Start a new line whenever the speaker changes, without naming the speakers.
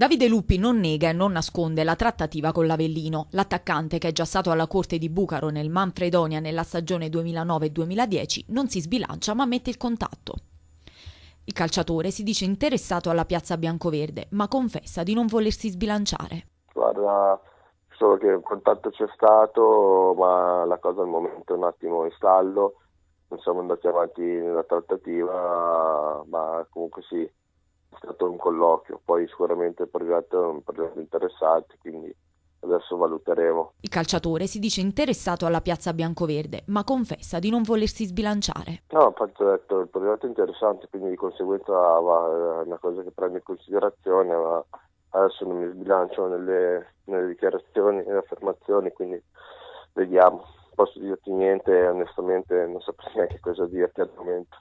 Davide Luppi non nega e non nasconde la trattativa con l'Avellino. L'attaccante, che è già stato alla corte di Bucaro nel Manfredonia nella stagione 2009-2010, non si sbilancia ma mette il contatto. Il calciatore si dice interessato alla piazza biancoverde, ma confessa di non volersi sbilanciare.
Guarda, solo che il contatto c'è stato, ma la cosa al momento è un attimo in stallo. Non siamo andati avanti nella trattativa, ma comunque sì, è stato un colloquio, poi sicuramente il progetto è un progetto interessante, quindi adesso valuteremo.
Il calciatore si dice interessato alla piazza biancoverde, ma confessa di non volersi sbilanciare.
No, infatti ho detto, il progetto è interessante, quindi di conseguenza va, è una cosa che prendo in considerazione, ma adesso non mi sbilancio nelle, nelle dichiarazioni e affermazioni, quindi vediamo. Non posso dirti niente, onestamente non saprei neanche cosa dirti al momento.